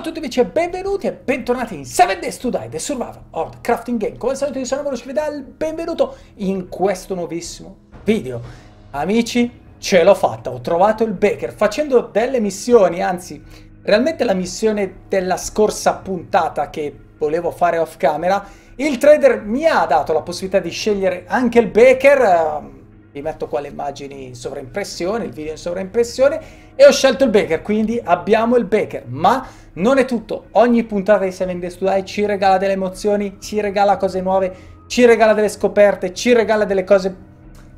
a tutti amici e benvenuti e bentornati in 7 Days to Die The Survival Horde Crafting Game Come al solito io sono Moro Scrivedal, benvenuto in questo nuovissimo video Amici, ce l'ho fatta, ho trovato il Baker facendo delle missioni, anzi realmente la missione della scorsa puntata che volevo fare off camera Il trader mi ha dato la possibilità di scegliere anche il Baker ehm, vi metto qua le immagini in sovraimpressione, il video in sovraimpressione e ho scelto il Baker, quindi abbiamo il Baker, ma non è tutto, ogni puntata di 7 Days to Die ci regala delle emozioni, ci regala cose nuove, ci regala delle scoperte, ci regala delle cose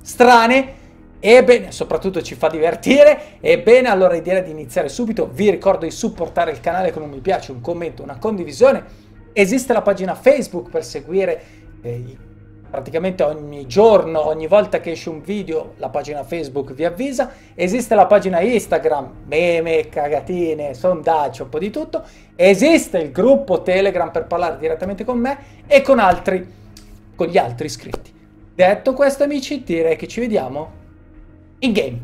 strane Ebbene, soprattutto ci fa divertire. Ebbene, allora l'idea di iniziare subito. Vi ricordo di supportare il canale con un mi piace, un commento, una condivisione. Esiste la pagina Facebook per seguire eh, i praticamente ogni giorno, ogni volta che esce un video, la pagina Facebook vi avvisa. Esiste la pagina Instagram, meme, cagatine, sondaggi, un po' di tutto. Esiste il gruppo Telegram per parlare direttamente con me e con altri, con gli altri iscritti. Detto questo, amici, direi che ci vediamo in game.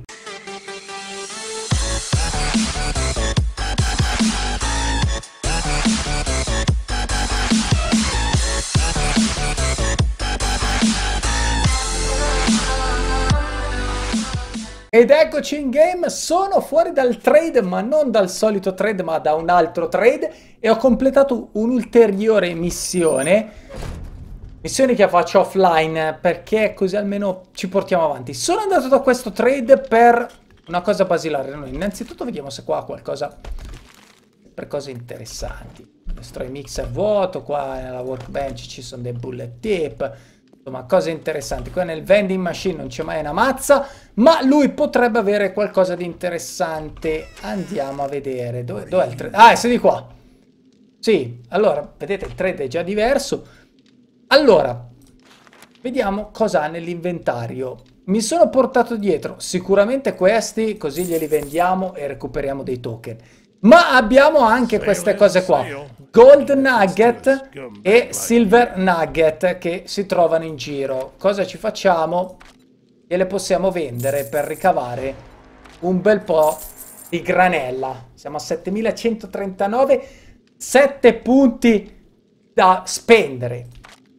Ed eccoci in game, sono fuori dal trade, ma non dal solito trade, ma da un altro trade e ho completato un'ulteriore missione, missione che faccio offline perché così almeno ci portiamo avanti. Sono andato da questo trade per una cosa basilare, noi innanzitutto vediamo se qua ha qualcosa per cose interessanti. mix è vuoto, qua nella workbench ci sono dei bullet tape, ma cose interessanti. Qua nel vending machine non c'è mai una mazza, ma lui potrebbe avere qualcosa di interessante. Andiamo a vedere. Dove, dove è il trade? Ah, è di qua. Sì, allora, vedete, il trade è già diverso. Allora, vediamo cosa ha nell'inventario. Mi sono portato dietro sicuramente questi, così glieli vendiamo e recuperiamo dei token. Ma abbiamo anche queste cose qua, Gold Nugget e Silver Nugget che si trovano in giro. Cosa ci facciamo? E le possiamo vendere per ricavare un bel po' di granella. Siamo a 7139, 7 punti da spendere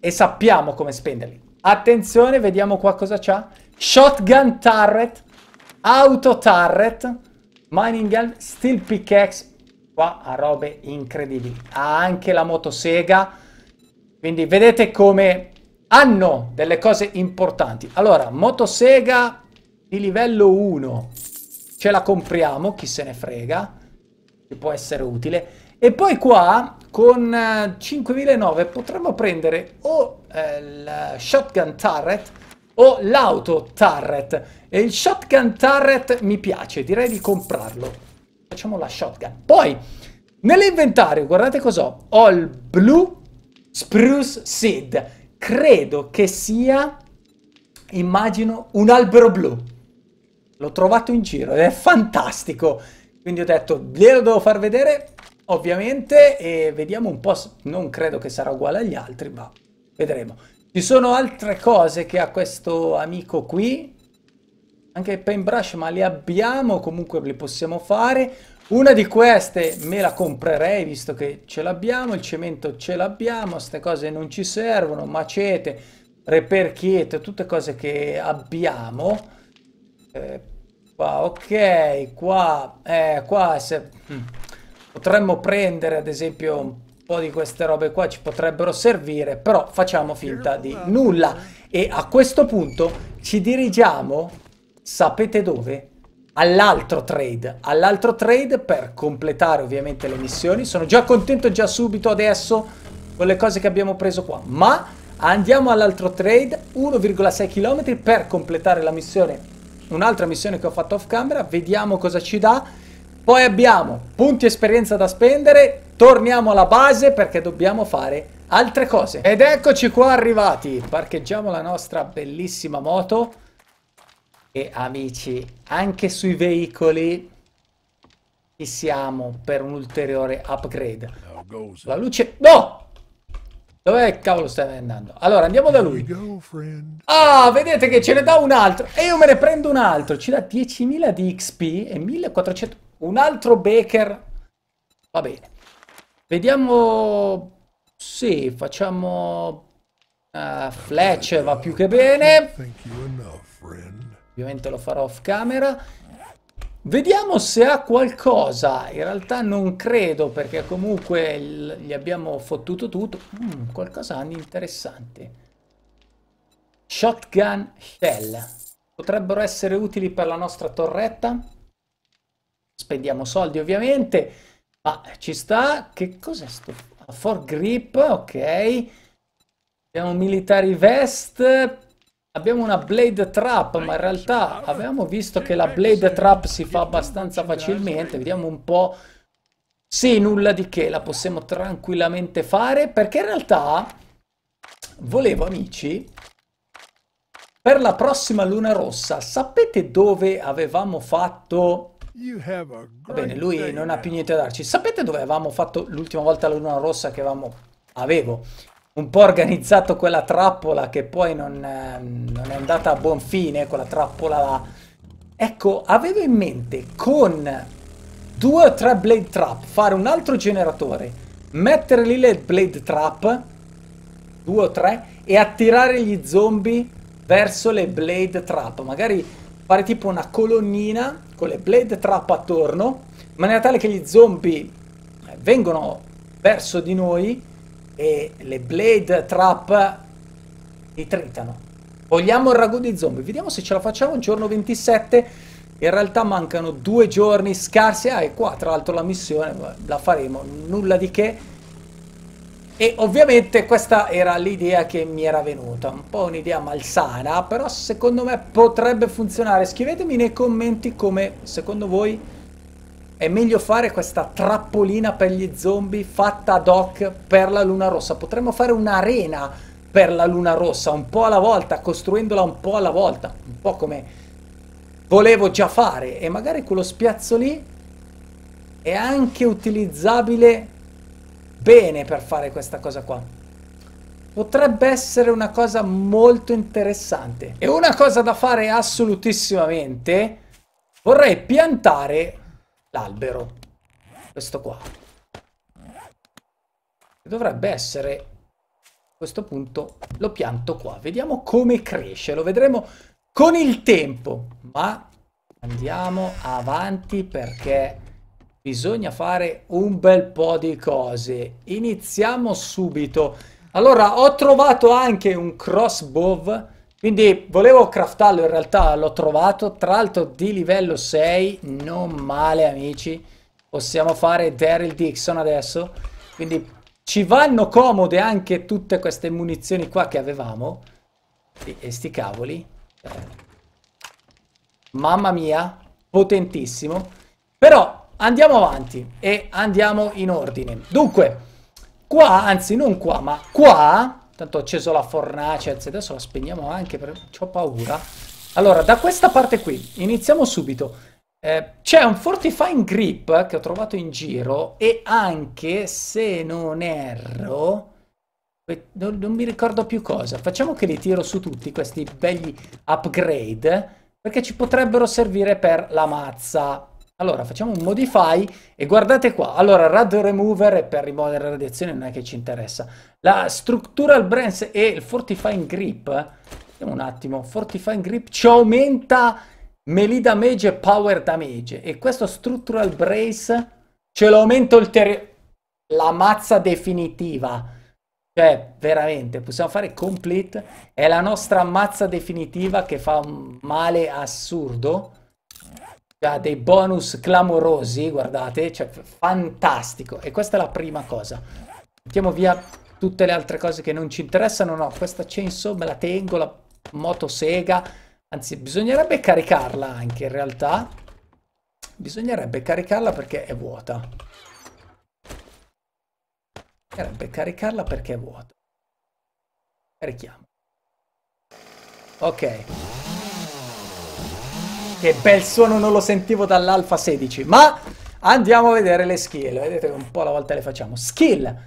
e sappiamo come spenderli. Attenzione, vediamo qua cosa c'ha. Shotgun turret, auto turret mining Miningham Steel Pickaxe qua ha robe incredibili ha anche la motosega quindi vedete come hanno delle cose importanti allora motosega di livello 1 ce la compriamo chi se ne frega ci può essere utile e poi qua con 5.009 eh, potremmo prendere o eh, il shotgun turret o l'auto turret. E il shotgun turret mi piace, direi di comprarlo. Facciamo la shotgun. Poi, nell'inventario, guardate cos'ho. Ho il Blue Spruce Seed. Credo che sia, immagino, un albero blu. L'ho trovato in giro ed è fantastico. Quindi ho detto, glielo devo far vedere, ovviamente, e vediamo un po'. Non credo che sarà uguale agli altri, ma vedremo. Ci sono altre cose che ha questo amico qui. Anche il paintbrush, ma le abbiamo, comunque le possiamo fare. Una di queste me la comprerei, visto che ce l'abbiamo. Il cemento ce l'abbiamo, queste cose non ci servono. Macete, reperchiete, tutte cose che abbiamo. Eh, qua, ok, qua, eh, qua se... Mm, potremmo prendere ad esempio po' di queste robe qua ci potrebbero servire, però facciamo finta di nulla. E a questo punto ci dirigiamo, sapete dove? All'altro trade, all'altro trade per completare ovviamente le missioni. Sono già contento già subito adesso con le cose che abbiamo preso qua, ma andiamo all'altro trade, 1,6 km per completare la missione, un'altra missione che ho fatto off camera, vediamo cosa ci dà. Poi abbiamo punti esperienza da spendere, torniamo alla base perché dobbiamo fare altre cose. Ed eccoci qua arrivati. Parcheggiamo la nostra bellissima moto. E amici, anche sui veicoli ci siamo per un ulteriore upgrade. La luce... No! Dov'è cavolo stai andando? Allora, andiamo da lui. Ah, vedete che ce ne dà un altro. E io me ne prendo un altro. Ci dà 10.000 di XP e 1.400... Un altro Baker. Va bene. Vediamo... Sì, facciamo... Uh, Fletch va più che bene. Ovviamente lo farò off camera. Vediamo se ha qualcosa. In realtà non credo perché comunque gli abbiamo fottuto tutto. Mm, qualcosa di interessante. Shotgun shell. Potrebbero essere utili per la nostra torretta. Spendiamo soldi ovviamente ah, ci sta, che cos'è sto? For grip, ok. Abbiamo military vest, abbiamo una blade trap, ma in realtà avevamo visto che la blade trap si fa abbastanza facilmente, vediamo un po'. Sì, nulla di che, la possiamo tranquillamente fare, perché in realtà volevo, amici, per la prossima luna rossa, sapete dove avevamo fatto Va bene, lui non ha più niente da darci. Sapete dove avevamo fatto l'ultima volta la luna rossa che avevamo... avevo un po' organizzato quella trappola che poi non, ehm, non è andata a buon fine, quella trappola là. Ecco, avevo in mente con due o tre blade trap fare un altro generatore, mettere lì le blade trap, due o tre, e attirare gli zombie verso le blade trap. Magari fare tipo una colonnina con le blade trap attorno, in maniera tale che gli zombie eh, vengono verso di noi e le blade trap li tritano. Vogliamo il ragù di zombie, vediamo se ce la facciamo un giorno 27. In realtà mancano due giorni scarsi, ah, e qua tra l'altro la missione eh, la faremo, nulla di che e ovviamente questa era l'idea che mi era venuta, un po' un'idea malsana, però secondo me potrebbe funzionare. Scrivetemi nei commenti come secondo voi è meglio fare questa trappolina per gli zombie fatta ad hoc per la luna rossa. Potremmo fare un'arena per la luna rossa, un po' alla volta, costruendola un po' alla volta, un po' come volevo già fare. E magari quello spiazzo lì è anche utilizzabile bene per fare questa cosa qua. Potrebbe essere una cosa molto interessante. E una cosa da fare assolutissimamente, vorrei piantare l'albero. Questo qua. Dovrebbe essere A questo punto lo pianto qua. Vediamo come cresce, lo vedremo con il tempo. Ma andiamo avanti perché Bisogna fare un bel po' di cose. Iniziamo subito. Allora, ho trovato anche un crossbow, quindi volevo craftarlo, in realtà l'ho trovato, tra l'altro di livello 6, non male amici. Possiamo fare Daryl Dixon adesso, quindi ci vanno comode anche tutte queste munizioni qua che avevamo. E sti cavoli. Mamma mia, potentissimo. Però Andiamo avanti e andiamo in ordine. Dunque, qua, anzi non qua, ma qua, tanto ho acceso la fornace, anzi adesso la spegniamo anche perché ho paura. Allora, da questa parte qui, iniziamo subito. Eh, c'è un fortifying grip che ho trovato in giro e anche, se non erro, non, non mi ricordo più cosa. Facciamo che li tiro su tutti questi belli upgrade perché ci potrebbero servire per la mazza. Allora, facciamo un modify e guardate qua. Allora, rad remover per rimuovere la radiazione non è che ci interessa. La structural branch e il fortifying grip, vediamo un attimo, fortifying grip ci aumenta melee damage e power damage. E questo structural brace ce lo aumenta ulteriormente. La mazza definitiva. Cioè, veramente, possiamo fare complete. È la nostra mazza definitiva che fa un male assurdo ha dei bonus clamorosi, guardate, cioè fantastico. E questa è la prima cosa. Mettiamo via tutte le altre cose che non ci interessano. No, questa chainsaw me la tengo, la motosega. Anzi, bisognerebbe caricarla anche in realtà. Bisognerebbe caricarla perché è vuota. Bisognerebbe caricarla perché è vuota. Carichiamo. Ok. Che bel suono non lo sentivo dall'Alfa 16. Ma andiamo a vedere le skill. Vedete che un po' alla volta le facciamo. Skill.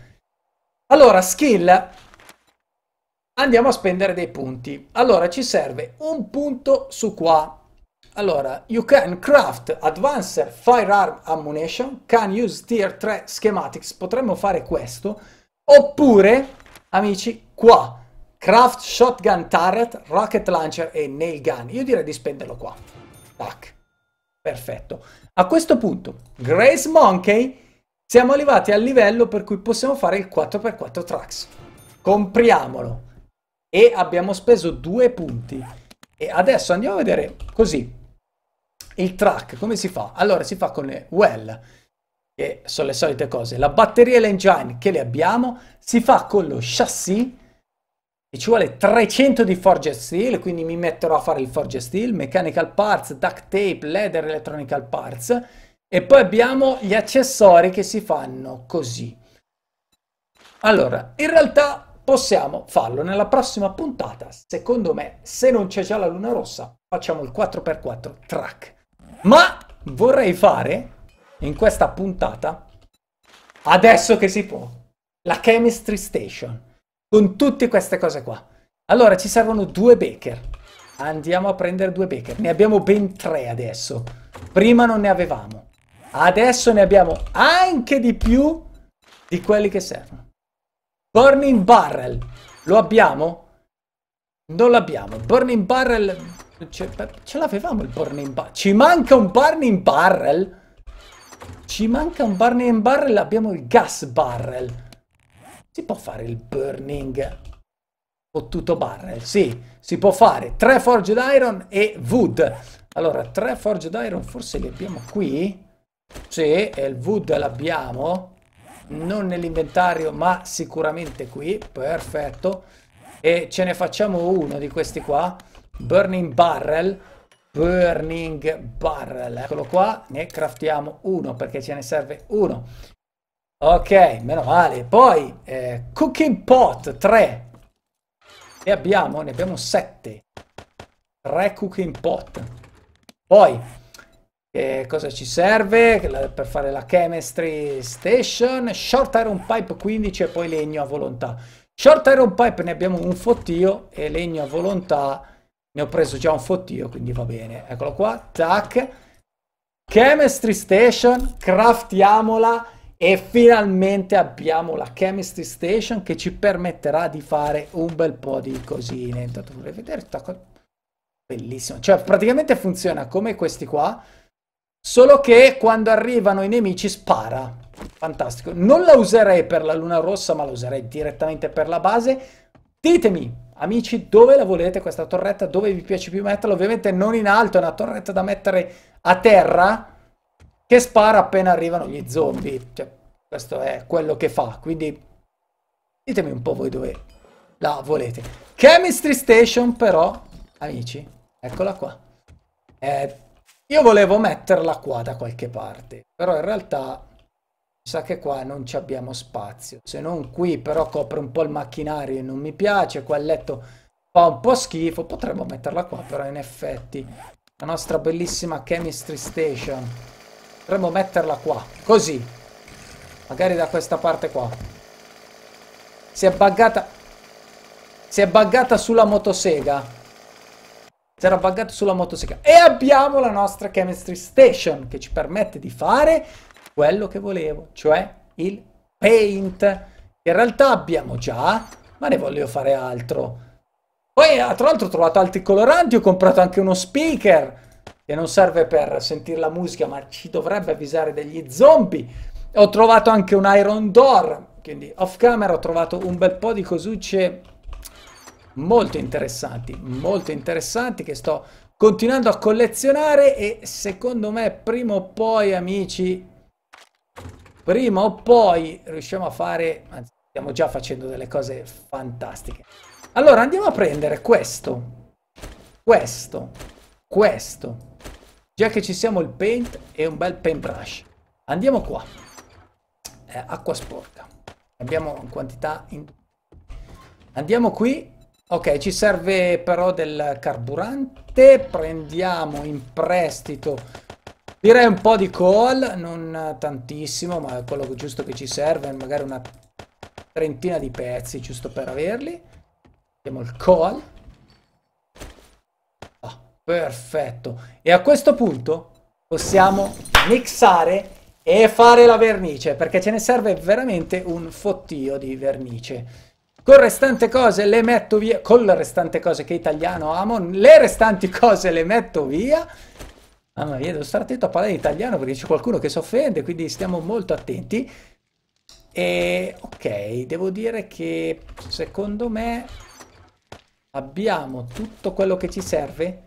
Allora, skill. Andiamo a spendere dei punti. Allora, ci serve un punto su qua. Allora, you can craft advanced firearm ammunition, can use tier 3 schematics, potremmo fare questo, oppure, amici, qua, craft shotgun turret, rocket launcher e nail gun. Io direi di spenderlo qua. Tac. Perfetto. A questo punto, Grace Monkey, siamo arrivati al livello per cui possiamo fare il 4x4 Trax. Compriamolo. E abbiamo speso due punti. E adesso andiamo a vedere così. Il track, come si fa? Allora, si fa con le well, che sono le solite cose. La batteria e l'engine che le abbiamo, si fa con lo chassis, e ci vuole 300 di forge steel, quindi mi metterò a fare il forge steel, mechanical parts, duct tape, leather, electronical parts e poi abbiamo gli accessori che si fanno così. Allora, in realtà possiamo farlo nella prossima puntata, secondo me, se non c'è già la luna rossa, facciamo il 4x4 track. Ma vorrei fare in questa puntata, adesso che si può, la chemistry station con tutte queste cose qua. Allora, ci servono due baker. Andiamo a prendere due baker. Ne abbiamo ben tre adesso. Prima non ne avevamo. Adesso ne abbiamo anche di più di quelli che servono. Burning Barrel. Lo abbiamo? Non l'abbiamo. Burning Barrel... Ce, ce l'avevamo il Burning Barrel. Ci manca un Burning Barrel? Ci manca un Burning Barrel. Abbiamo il Gas Barrel. Si può fare il burning fottuto barrel? Eh, sì, si può fare. Tre forged iron e wood. Allora, tre forged iron forse li abbiamo qui. Sì, e il wood l'abbiamo. Non nell'inventario, ma sicuramente qui. Perfetto. E ce ne facciamo uno di questi qua. Burning barrel. Burning Barrel, eccolo qua, ne craftiamo uno perché ce ne serve uno. Ok, meno male. Poi, eh, Cooking Pot 3. Ne abbiamo, ne abbiamo 7. 3 Cooking Pot. Poi, eh, cosa ci serve per fare la Chemistry Station? Short Iron Pipe 15 e poi legno a volontà. Short Iron Pipe ne abbiamo un fottio e legno a volontà ne ho preso già un fottio, quindi va bene. Eccolo qua, tac. Chemistry Station, craftiamola e finalmente abbiamo la Chemistry Station che ci permetterà di fare un bel po' di cosine. Intanto vorrei vedere Bellissimo. Cioè, praticamente funziona come questi qua, solo che quando arrivano i nemici spara. Fantastico. Non la userei per la luna rossa, ma la userei direttamente per la base. Ditemi, amici, dove la volete questa torretta? Dove vi piace più metterla? Ovviamente non in alto, è una torretta da mettere a terra che spara appena arrivano gli zombie. Cioè, questo è quello che fa, quindi ditemi un po' voi dove la volete. Chemistry Station però, amici, eccola qua. Eh, io volevo metterla qua da qualche parte, però in realtà sa che qua non ci abbiamo spazio. Se non qui però copre un po' il macchinario e non mi piace, qua il letto fa un po' schifo, potremmo metterla qua però in effetti. La nostra bellissima Chemistry Station. Potremmo metterla qua. Così. Magari da questa parte qua. Si è buggata... Si è buggata sulla motosega. Si era buggata sulla motosega. E abbiamo la nostra chemistry station che ci permette di fare quello che volevo, cioè il paint. Che in realtà abbiamo già, ma ne voglio fare altro. Poi tra l'altro ho trovato altri coloranti, ho comprato anche uno speaker che non serve per sentire la musica, ma ci dovrebbe avvisare degli zombie. Ho trovato anche un Iron Door, quindi off camera ho trovato un bel po' di cosucce molto interessanti, molto interessanti che sto continuando a collezionare e secondo me prima o poi, amici, prima o poi riusciamo a fare, anzi stiamo già facendo delle cose fantastiche. Allora andiamo a prendere questo, questo, questo Già che ci siamo il paint e un bel paintbrush. Andiamo qua. Eh, acqua sporca. Abbiamo quantità... In... Andiamo qui. Ok, ci serve però del carburante. Prendiamo in prestito direi un po' di coal. Non tantissimo, ma quello giusto che ci serve. Magari una trentina di pezzi, giusto per averli. Abbiamo il coal. Perfetto. E a questo punto possiamo mixare e fare la vernice, perché ce ne serve veramente un fottio di vernice. Con restante cose le metto via, con le restante cose che italiano amo, le restanti cose le metto via. Mamma mia, devo stare attento a parlare in italiano perché c'è qualcuno che si offende, quindi stiamo molto attenti. E ok, devo dire che secondo me abbiamo tutto quello che ci serve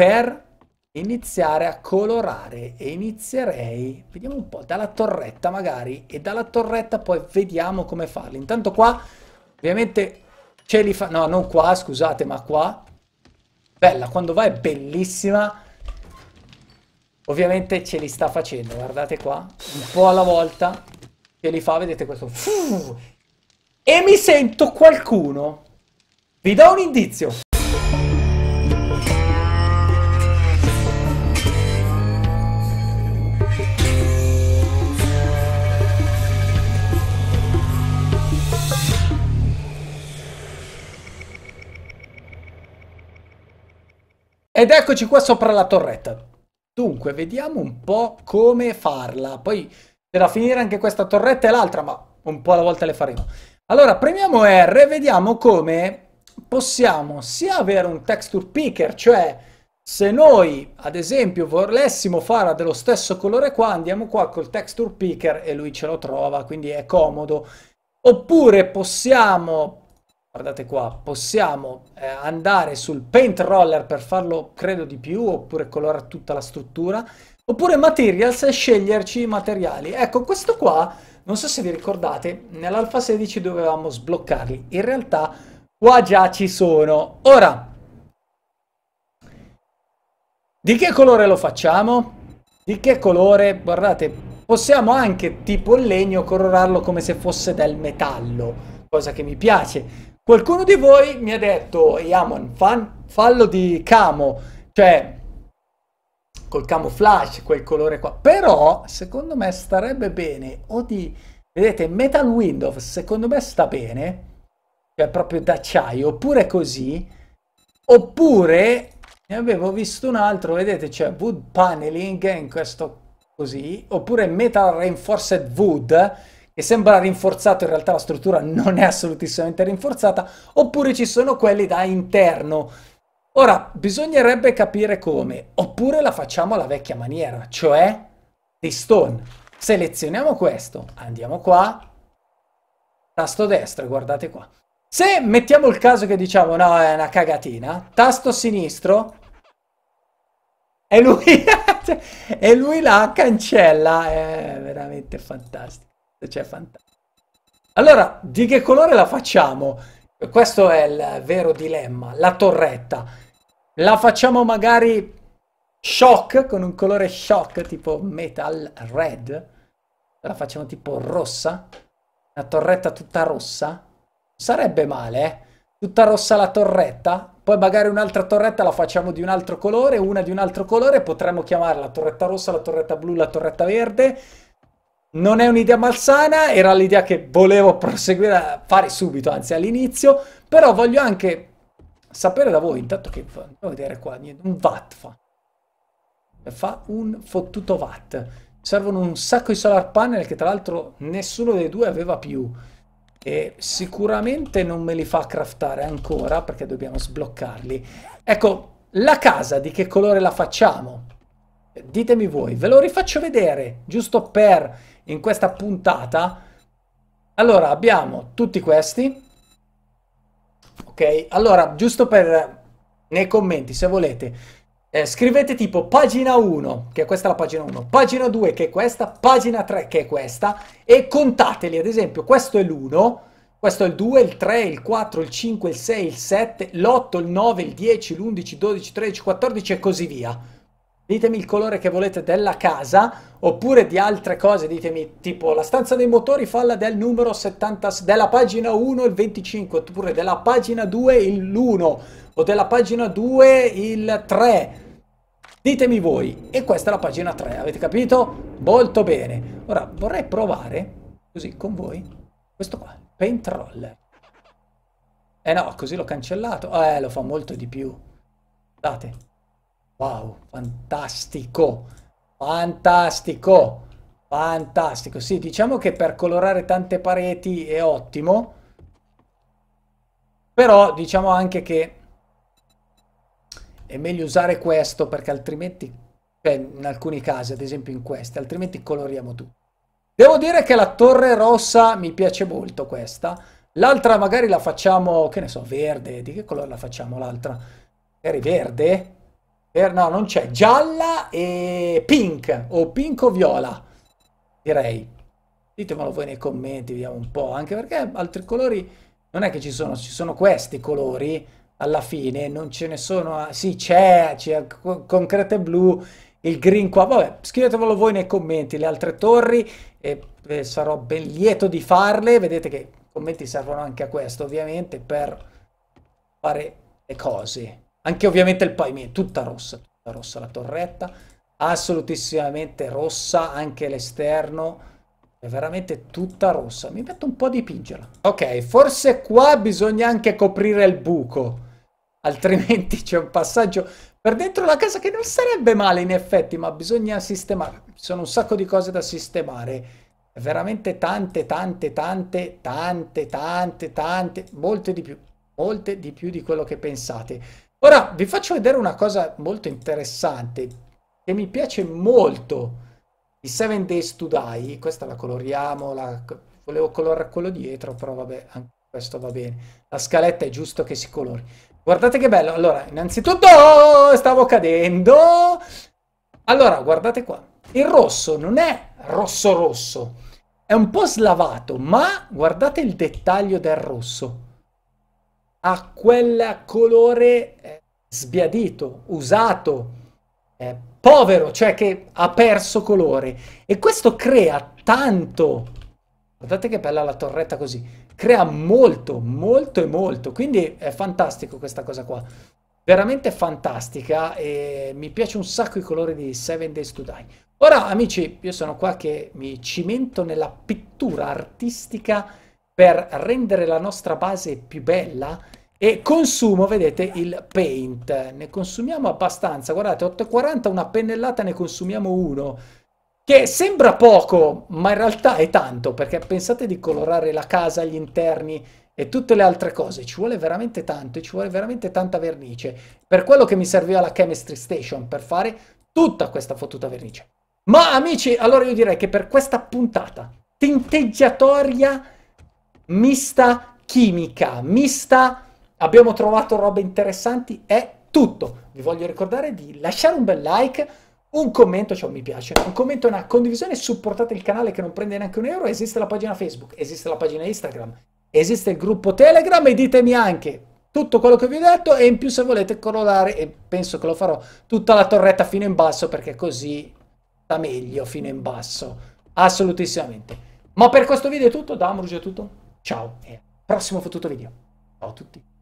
per iniziare a colorare e inizierei, vediamo un po', dalla torretta magari e dalla torretta poi vediamo come farli. Intanto qua ovviamente ce li fa, no non qua scusate ma qua, bella quando va è bellissima, ovviamente ce li sta facendo, guardate qua, un po' alla volta ce li fa, vedete questo, e mi sento qualcuno, vi do un indizio. Ed eccoci qua sopra la torretta. Dunque, vediamo un po' come farla. Poi c'è da finire anche questa torretta e l'altra, ma un po' alla volta le faremo. Allora, premiamo R e vediamo come possiamo sia avere un texture picker, cioè se noi, ad esempio, volessimo farla dello stesso colore qua, andiamo qua col texture picker e lui ce lo trova, quindi è comodo. Oppure possiamo guardate qua, possiamo eh, andare sul paint roller per farlo credo di più, oppure colorare tutta la struttura, oppure materials e sceglierci i materiali. Ecco, questo qua, non so se vi ricordate, nell'alfa 16 dovevamo sbloccarli, in realtà qua già ci sono. Ora, di che colore lo facciamo? Di che colore? Guardate, possiamo anche tipo il legno colorarlo come se fosse del metallo, cosa che mi piace. Qualcuno di voi mi ha detto, Yaman, fan, fallo di camo, cioè col camouflage, quel colore qua. Però, secondo me, starebbe bene o di... Vedete, Metal Windows, secondo me sta bene, cioè proprio d'acciaio, oppure così, oppure... Ne avevo visto un altro, vedete, c'è cioè Wood Paneling eh, in questo così, oppure Metal Reinforced Wood, e sembra rinforzato, in realtà la struttura non è assolutissimamente rinforzata, oppure ci sono quelli da interno. Ora, bisognerebbe capire come, oppure la facciamo alla vecchia maniera, cioè di stone. Selezioniamo questo, andiamo qua, tasto destro, guardate qua. Se mettiamo il caso che diciamo no, è una cagatina, tasto sinistro, e lui, e lui la cancella, è veramente fantastico. Cioè, fantastico. Allora, di che colore la facciamo? Questo è il vero dilemma, la torretta. La facciamo magari shock, con un colore shock, tipo metal red? La facciamo tipo rossa? Una torretta tutta rossa? Sarebbe male, eh? Tutta rossa la torretta? Poi magari un'altra torretta la facciamo di un altro colore, una di un altro colore, potremmo chiamarla torretta rossa, la torretta blu, la torretta verde non è un'idea malsana, era l'idea che volevo proseguire a fare subito, anzi all'inizio, però voglio anche sapere da voi, intanto che andiamo a vedere qua, un watt fa, fa un fottuto watt, servono un sacco di solar panel che tra l'altro nessuno dei due aveva più, e sicuramente non me li fa craftare ancora perché dobbiamo sbloccarli. Ecco, la casa di che colore la facciamo? Ditemi voi, ve lo rifaccio vedere, giusto per in questa puntata. Allora, abbiamo tutti questi. Ok, allora, giusto per... nei commenti, se volete, eh, scrivete tipo pagina 1, che è questa la pagina 1, pagina 2, che è questa, pagina 3, che è questa, e contateli, ad esempio, questo è l'1, questo è il 2, il 3, il 4, il 5, il 6, il 7, l'8, il 9, il 10, l'11, il 12, il 13, il 14 e così via ditemi il colore che volete della casa oppure di altre cose, ditemi tipo la stanza dei motori falla del numero 70, della pagina 1 il 25, oppure della pagina 2 l'1 o della pagina 2 il 3. Ditemi voi, e questa è la pagina 3, avete capito? Molto bene. Ora vorrei provare, così con voi, questo qua, Paint Roller. Eh no, così l'ho cancellato. Eh, lo fa molto di più. Date. Wow, fantastico, fantastico, fantastico. Sì, diciamo che per colorare tante pareti è ottimo, però diciamo anche che è meglio usare questo perché altrimenti, beh, in alcuni casi, ad esempio in questi, altrimenti coloriamo tutto. Devo dire che la torre rossa mi piace molto questa, l'altra magari la facciamo, che ne so, verde, di che colore la facciamo l'altra? Magari verde? Er, no, non c'è. Gialla e pink, o pink o viola, direi. Ditemelo voi nei commenti, vediamo un po', anche perché altri colori non è che ci sono, ci sono questi colori alla fine, non ce ne sono, ah, sì c'è, c'è concrete blu, il green qua, vabbè, scrivetemelo voi nei commenti, le altre torri, e, e sarò ben lieto di farle, vedete che i commenti servono anche a questo ovviamente per fare le cose. Anche ovviamente il pavimento, tutta rossa, tutta rossa la torretta, assolutissimamente rossa anche l'esterno, è veramente tutta rossa. Mi metto un po' a dipingerla. Ok, forse qua bisogna anche coprire il buco, altrimenti c'è un passaggio per dentro la casa che non sarebbe male in effetti, ma bisogna sistemare. Ci sono un sacco di cose da sistemare veramente tante, tante, tante, tante, tante, tante, molte di più, molte di più di quello che pensate. Ora vi faccio vedere una cosa molto interessante che mi piace molto di Seven Days to Die. Questa la coloriamo, la... volevo colorare quello dietro, però vabbè, anche questo va bene. La scaletta è giusto che si colori. Guardate che bello. Allora, innanzitutto stavo cadendo. Allora, guardate qua. Il rosso non è rosso rosso, è un po' slavato, ma guardate il dettaglio del rosso a quel colore eh, sbiadito, usato, eh, povero, cioè che ha perso colore. E questo crea tanto... Guardate che bella la torretta così. Crea molto, molto e molto. Quindi è fantastico questa cosa qua. Veramente fantastica e mi piace un sacco i colori di Seven Days to Die. Ora amici, io sono qua che mi cimento nella pittura artistica per rendere la nostra base più bella e consumo, vedete, il paint. Ne consumiamo abbastanza, guardate, 8,40 una pennellata ne consumiamo uno, che sembra poco, ma in realtà è tanto, perché pensate di colorare la casa, gli interni e tutte le altre cose, ci vuole veramente tanto, e ci vuole veramente tanta vernice, per quello che mi serviva la Chemistry Station, per fare tutta questa fottuta vernice. Ma amici, allora io direi che per questa puntata tinteggiatoria mista chimica, mista, abbiamo trovato robe interessanti, è tutto. Vi voglio ricordare di lasciare un bel like, un commento, cioè un mi piace, un commento, una condivisione, supportate il canale che non prende neanche un euro, esiste la pagina Facebook, esiste la pagina Instagram, esiste il gruppo Telegram e ditemi anche tutto quello che vi ho detto e in più se volete colorare, e penso che lo farò, tutta la torretta fino in basso perché così sta meglio fino in basso, assolutissimamente. Ma per questo video è tutto, da Amrugio è tutto. Ciao e al prossimo fottuto video. Ciao a tutti.